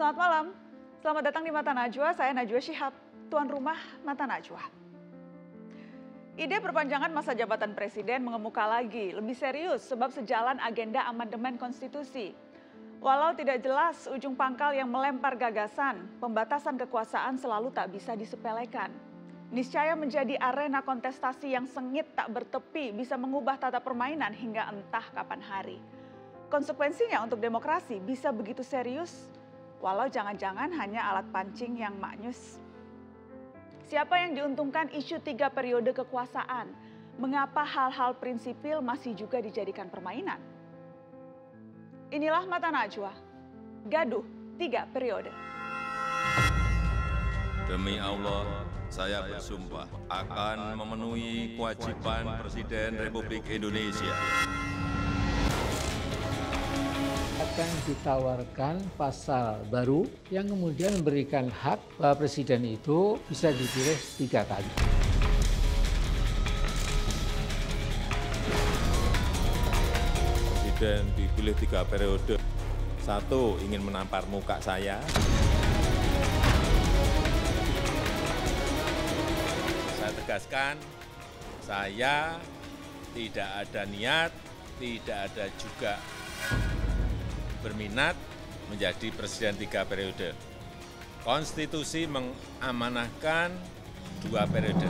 Selamat malam, selamat datang di Mata Najwa. Saya Najwa Shihab, tuan rumah Mata Najwa. Ide perpanjangan masa jabatan presiden mengemuka lagi, lebih serius sebab sejalan agenda amandemen konstitusi. Walau tidak jelas ujung pangkal yang melempar gagasan, pembatasan kekuasaan selalu tak bisa disepelekan. Niscaya menjadi arena kontestasi yang sengit tak bertepi bisa mengubah tata permainan hingga entah kapan hari konsekuensinya untuk demokrasi bisa begitu serius Walau jangan-jangan hanya alat pancing yang maknyus. Siapa yang diuntungkan isu tiga periode kekuasaan? Mengapa hal-hal prinsipil masih juga dijadikan permainan? Inilah mata Najwa. Gaduh tiga periode. Demi Allah, saya bersumpah akan memenuhi kewajiban Presiden Republik Indonesia akan ditawarkan pasal baru yang kemudian memberikan hak bahwa e, presiden itu bisa dipilih tiga kali. Presiden dipilih tiga periode. Satu, ingin menampar muka saya. Saya tegaskan, saya tidak ada niat, tidak ada juga berminat menjadi presiden tiga periode. Konstitusi mengamanahkan dua periode.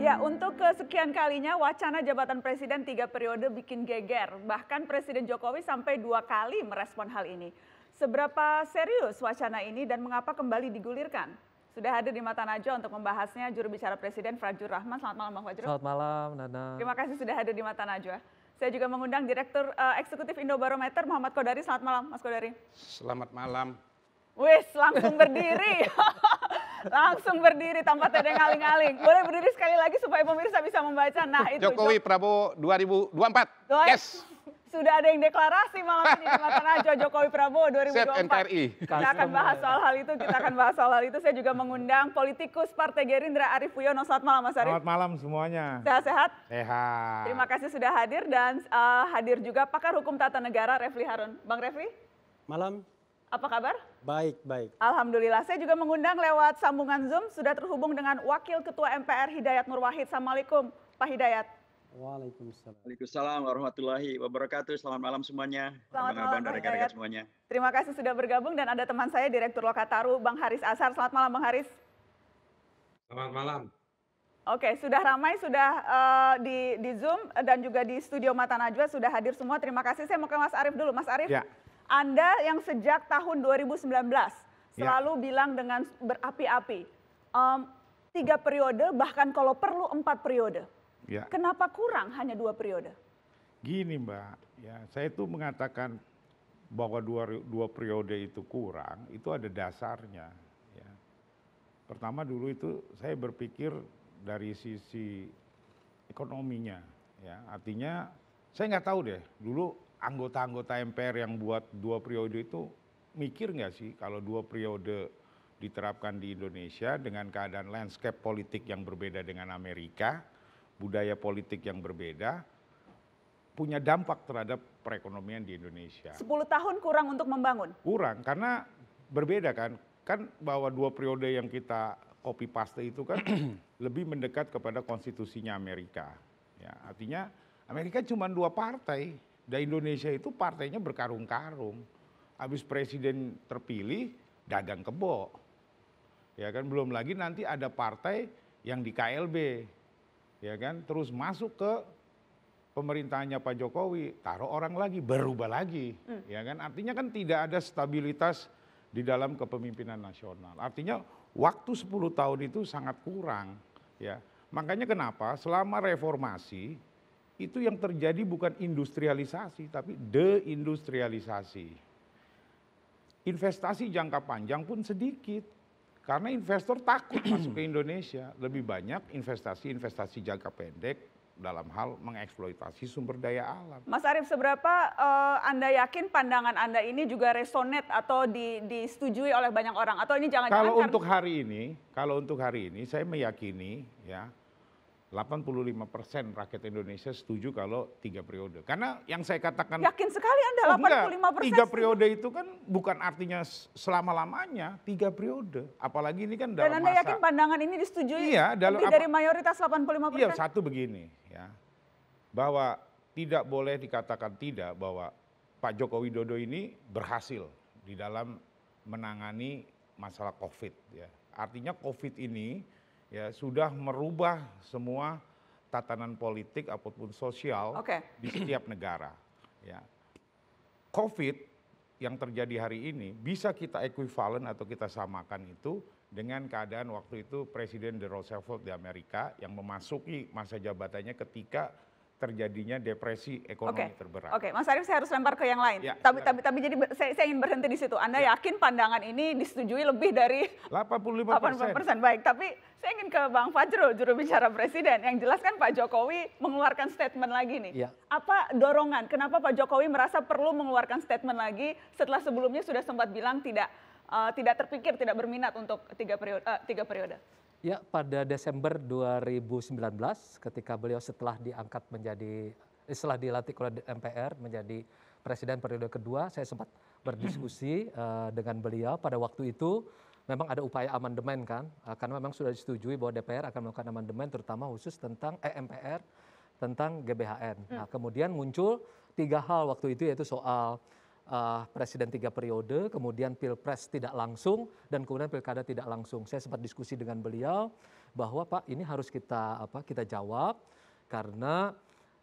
Ya, untuk kesekian kalinya wacana jabatan presiden tiga periode bikin geger. Bahkan Presiden Jokowi sampai dua kali merespon hal ini. Seberapa serius wacana ini dan mengapa kembali digulirkan? sudah hadir di Mata Najwa untuk membahasnya juru bicara Presiden Fajrul Rahman. Selamat malam Bang Fajrul. Selamat malam Nana. Terima kasih sudah hadir di Mata Najwa. Saya juga mengundang Direktur uh, Eksekutif Indobarometer Muhammad Kodari. Selamat malam Mas Kodari. Selamat malam. Wis, langsung berdiri. langsung berdiri tanpa tedeng ngaling aling Boleh berdiri sekali lagi supaya pemirsa bisa membaca. Nah, itu Jokowi Prabowo 2024. Yes sudah ada yang deklarasi malam ini di Najwa Jokowi Prabowo 2024. NKRI. Kita akan bahas soal hal itu, kita akan bahas soal hal itu. Saya juga mengundang politikus Partai Gerindra Arief Puyono. Selamat malam Mas Arief. Selamat malam semuanya. Sehat-sehat? Sehat. Terima kasih sudah hadir dan uh, hadir juga pakar hukum tata negara Refli Harun. Bang Refli. Malam. Apa kabar? Baik, baik. Alhamdulillah. Saya juga mengundang lewat sambungan Zoom sudah terhubung dengan Wakil Ketua MPR Hidayat Nur Wahid. Assalamualaikum Pak Hidayat. Waalaikumsalam. Waalaikumsalam warahmatullahi wabarakatuh. Selamat malam semuanya. Selamat malam, Bang dan rekan Terima kasih sudah bergabung dan ada teman saya Direktur Lokataru Bang Haris Asar. Selamat malam Bang Haris. Selamat malam. Oke, sudah ramai, sudah uh, di, di Zoom dan juga di studio Mata Najwa sudah hadir semua. Terima kasih. Saya mau ke Mas Arief dulu. Mas Arief, ya. Anda yang sejak tahun 2019 selalu ya. bilang dengan berapi-api. Um, tiga periode, bahkan kalau perlu empat periode. Ya. Kenapa kurang hanya dua periode? Gini Mbak, ya saya itu mengatakan bahwa dua, dua periode itu kurang, itu ada dasarnya. Ya. Pertama dulu itu saya berpikir dari sisi ekonominya, ya artinya saya nggak tahu deh dulu anggota-anggota MPR yang buat dua periode itu mikir nggak sih kalau dua periode diterapkan di Indonesia dengan keadaan landscape politik yang berbeda dengan Amerika, budaya politik yang berbeda punya dampak terhadap perekonomian di Indonesia. 10 tahun kurang untuk membangun? Kurang, karena berbeda kan. Kan bahwa dua periode yang kita copy paste itu kan lebih mendekat kepada konstitusinya Amerika. Ya, artinya Amerika cuma dua partai, dan Indonesia itu partainya berkarung-karung. Habis presiden terpilih, dadang kebo. Ya kan belum lagi nanti ada partai yang di KLB ya kan terus masuk ke pemerintahnya Pak Jokowi taruh orang lagi berubah lagi hmm. ya kan artinya kan tidak ada stabilitas di dalam kepemimpinan nasional artinya waktu 10 tahun itu sangat kurang ya makanya kenapa selama reformasi itu yang terjadi bukan industrialisasi tapi deindustrialisasi investasi jangka panjang pun sedikit karena investor takut masuk ke Indonesia. Lebih banyak investasi-investasi jangka pendek dalam hal mengeksploitasi sumber daya alam. Mas Arief, seberapa uh, Anda yakin pandangan Anda ini juga resonate atau di, disetujui oleh banyak orang? Atau ini jangan-jangan... Kalau untuk hari ini, kalau untuk hari ini saya meyakini ya 85 persen rakyat Indonesia setuju kalau tiga periode. Karena yang saya katakan... Yakin sekali Anda 85 persen? Tiga periode itu kan bukan artinya selama-lamanya tiga periode. Apalagi ini kan dalam Dan Anda masa, yakin pandangan ini disetujui iya, dalam, lebih apa, dari mayoritas 85 persen? Iya, satu begini ya. Bahwa tidak boleh dikatakan tidak bahwa Pak Joko Widodo ini berhasil di dalam menangani masalah COVID. Ya. Artinya COVID ini ya sudah merubah semua tatanan politik ataupun sosial okay. di setiap negara. Ya. COVID yang terjadi hari ini bisa kita ekuivalen atau kita samakan itu dengan keadaan waktu itu Presiden De Roosevelt di Amerika yang memasuki masa jabatannya ketika terjadinya depresi ekonomi okay. terberat. Oke, okay. Mas Arief saya harus lempar ke yang lain. Ya, tapi, tapi tapi jadi saya, saya ingin berhenti di situ. Anda ya. yakin pandangan ini disetujui lebih dari 85 persen? Baik, tapi saya ingin ke Bang Fajro, juru bicara presiden. Yang jelaskan Pak Jokowi mengeluarkan statement lagi nih. Ya. Apa dorongan? Kenapa Pak Jokowi merasa perlu mengeluarkan statement lagi setelah sebelumnya sudah sempat bilang tidak uh, tidak terpikir, tidak berminat untuk tiga periode. Uh, tiga periode? Ya, pada Desember 2019 ketika beliau setelah diangkat menjadi eh, setelah dilantik oleh MPR menjadi presiden periode kedua, saya sempat berdiskusi uh, dengan beliau pada waktu itu memang ada upaya amandemen kan uh, karena memang sudah disetujui bahwa DPR akan melakukan amandemen terutama khusus tentang eh, MPR tentang GBHN. Nah, hmm. Nah, kemudian muncul tiga hal waktu itu yaitu soal uh, presiden tiga periode, kemudian pilpres tidak langsung, dan kemudian pilkada tidak langsung. Saya sempat diskusi dengan beliau bahwa Pak ini harus kita apa kita jawab karena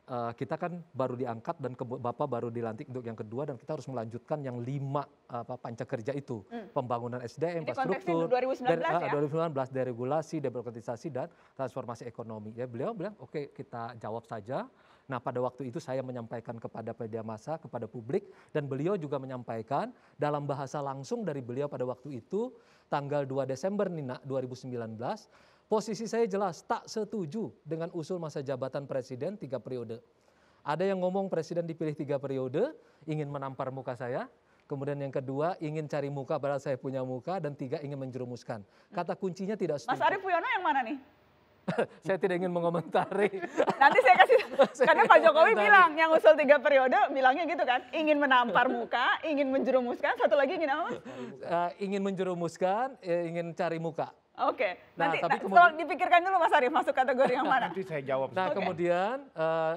uh, kita kan baru diangkat dan ke, Bapak baru dilantik untuk yang kedua dan kita harus melanjutkan yang lima apa panca kerja itu hmm. pembangunan SDM, infrastruktur, 2019 dari, ya? 2019 deregulasi, demokratisasi dan transformasi ekonomi. Ya beliau bilang oke okay, kita jawab saja Nah pada waktu itu saya menyampaikan kepada media massa, kepada publik dan beliau juga menyampaikan dalam bahasa langsung dari beliau pada waktu itu tanggal 2 Desember Nina 2019 posisi saya jelas tak setuju dengan usul masa jabatan presiden tiga periode. Ada yang ngomong presiden dipilih tiga periode, ingin menampar muka saya, Kemudian yang kedua ingin cari muka padahal saya punya muka dan tiga ingin menjerumuskan. Kata kuncinya tidak setuju. Mas Arief Puyono yang mana nih? saya tidak ingin mengomentari. Nanti saya kasih, karena Pak Jokowi bilang yang usul tiga periode bilangnya gitu kan, ingin menampar muka, ingin menjerumuskan, satu lagi ingin apa? Uh, ingin menjerumuskan, ya ingin cari muka. Oke, okay. nah, nanti tapi nah, kemudian, kalau dipikirkan dulu Mas Arief masuk kategori yang mana? Nanti saya jawab. Nah okay. kemudian uh,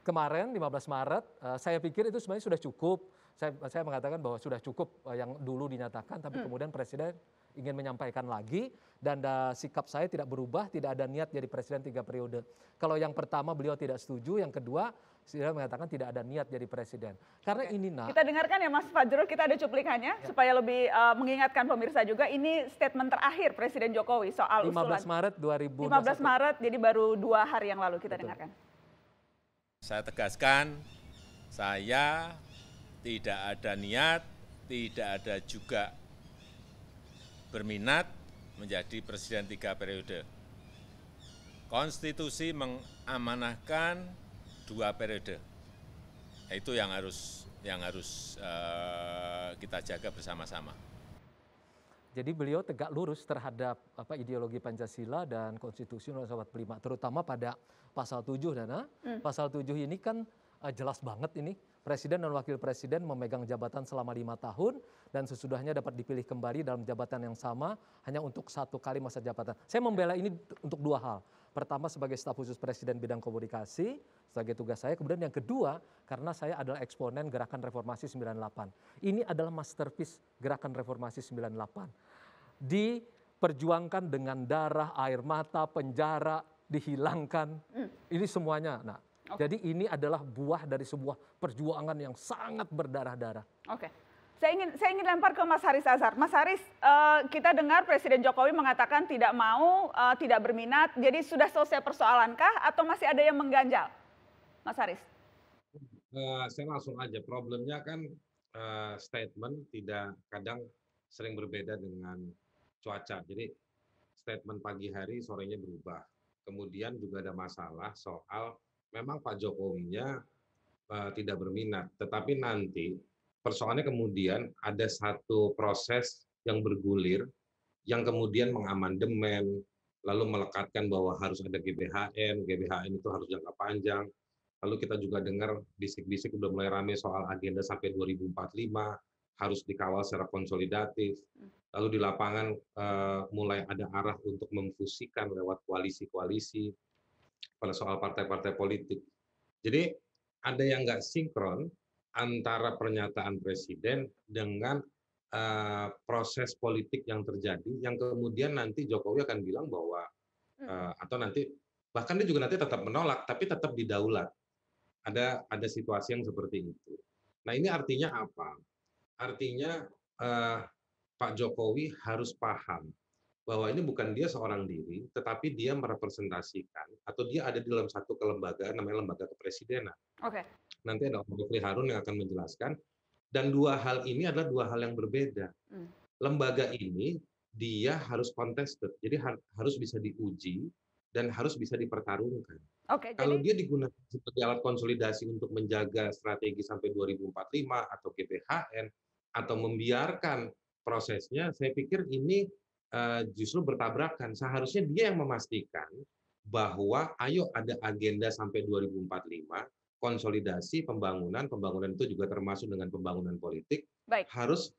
kemarin 15 Maret, uh, saya pikir itu sebenarnya sudah cukup. Saya, saya mengatakan bahwa sudah cukup yang dulu dinyatakan, tapi hmm. kemudian Presiden ingin menyampaikan lagi dan da, eh, sikap saya tidak berubah, tidak ada niat jadi presiden tiga periode. Kalau yang pertama beliau tidak setuju, yang kedua sudah mengatakan tidak ada niat jadi presiden. Karena Oke. ini nah kita dengarkan ya Mas Fajrul, kita ada cuplikannya ya. supaya lebih uh, mengingatkan pemirsa juga ini statement terakhir Presiden Jokowi soal 15 usulan. Maret 2021. 15 Maret jadi baru dua hari yang lalu kita Betul. dengarkan. Saya tegaskan saya tidak ada niat, tidak ada juga berminat menjadi presiden tiga periode. Konstitusi mengamanahkan dua periode. Nah, itu yang harus yang harus uh, kita jaga bersama-sama. Jadi beliau tegak lurus terhadap apa ideologi Pancasila dan konstitusi Undang-Undang 45 terutama pada pasal 7 Dana. Ah, hmm. Pasal 7 ini kan uh, jelas banget ini presiden dan wakil presiden memegang jabatan selama lima tahun dan sesudahnya dapat dipilih kembali dalam jabatan yang sama hanya untuk satu kali masa jabatan. Saya membela ini untuk dua hal. Pertama sebagai staf khusus presiden bidang komunikasi sebagai tugas saya. Kemudian yang kedua karena saya adalah eksponen gerakan reformasi 98. Ini adalah masterpiece gerakan reformasi 98. Diperjuangkan dengan darah, air mata, penjara, dihilangkan. Hmm. Ini semuanya. Nah, jadi ini adalah buah dari sebuah perjuangan yang sangat berdarah-darah. Oke. Okay. Saya ingin saya ingin lempar ke Mas Haris Azhar. Mas Haris, uh, kita dengar Presiden Jokowi mengatakan tidak mau, uh, tidak berminat. Jadi sudah selesai persoalankah atau masih ada yang mengganjal? Mas Haris. Uh, saya langsung aja. Problemnya kan uh, statement tidak kadang sering berbeda dengan cuaca. Jadi statement pagi hari sorenya berubah. Kemudian juga ada masalah soal memang Pak Jokowinya uh, tidak berminat, tetapi nanti persoalannya kemudian ada satu proses yang bergulir yang kemudian mengamandemen lalu melekatkan bahwa harus ada GBHN, GBHN itu harus jangka panjang. Lalu kita juga dengar bisik-bisik udah mulai rame soal agenda sampai 2045 harus dikawal secara konsolidatif. Lalu di lapangan uh, mulai ada arah untuk memfusikan lewat koalisi-koalisi pada soal partai-partai politik. Jadi ada yang nggak sinkron antara pernyataan presiden dengan uh, proses politik yang terjadi, yang kemudian nanti Jokowi akan bilang bahwa uh, atau nanti bahkan dia juga nanti tetap menolak, tapi tetap didaulat. Ada ada situasi yang seperti itu. Nah ini artinya apa? Artinya uh, Pak Jokowi harus paham bahwa ini bukan dia seorang diri, tetapi dia merepresentasikan atau dia ada di dalam satu kelembagaan namanya lembaga kepresidenan. Oke. Okay. Nanti ada Pak Harun yang akan menjelaskan. Dan dua hal ini adalah dua hal yang berbeda. Hmm. Lembaga ini dia harus contested, jadi har harus bisa diuji dan harus bisa dipertarungkan. Okay, Kalau jadi... dia digunakan sebagai alat konsolidasi untuk menjaga strategi sampai 2045 atau GBHN atau membiarkan prosesnya, saya pikir ini Eh, justru bertabrakan. Seharusnya dia yang memastikan bahwa ayo ada agenda sampai 2045 konsolidasi pembangunan, pembangunan itu juga termasuk dengan pembangunan politik, Baik. harus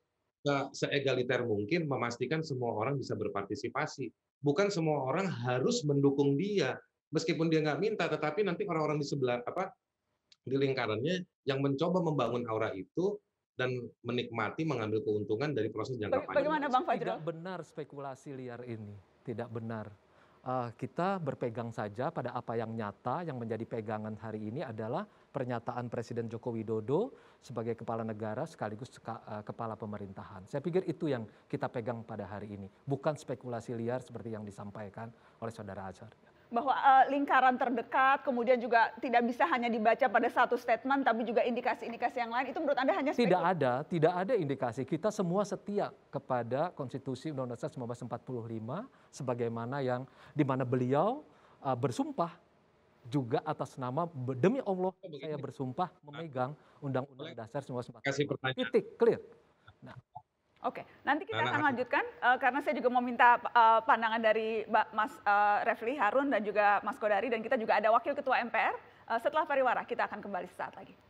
seegaliter mungkin memastikan semua orang bisa berpartisipasi. Bukan semua orang harus mendukung dia, meskipun dia nggak minta, tetapi nanti orang-orang di sebelah apa di lingkarannya yang mencoba membangun aura itu dan menikmati mengambil keuntungan dari proses jangka panjang. Bagaimana Bang Fajro? Tidak benar spekulasi liar ini, tidak benar. Uh, kita berpegang saja pada apa yang nyata yang menjadi pegangan hari ini adalah pernyataan Presiden Joko Widodo sebagai kepala negara sekaligus ke, uh, kepala pemerintahan. Saya pikir itu yang kita pegang pada hari ini, bukan spekulasi liar seperti yang disampaikan oleh saudara Azhar bahwa uh, lingkaran terdekat kemudian juga tidak bisa hanya dibaca pada satu statement tapi juga indikasi-indikasi yang lain itu menurut Anda hanya spekul? Tidak ada, tidak ada indikasi. Kita semua setia kepada konstitusi Undang-Undang 1945 sebagaimana yang di mana beliau uh, bersumpah juga atas nama demi Allah saya bersumpah memegang nah, Undang-Undang Dasar 1945. Titik clear. Nah, Oke, nanti kita akan lanjutkan uh, karena saya juga mau minta uh, pandangan dari Mas uh, Refli Harun dan juga Mas Kodari dan kita juga ada Wakil Ketua MPR. Uh, setelah pariwara kita akan kembali sesaat lagi.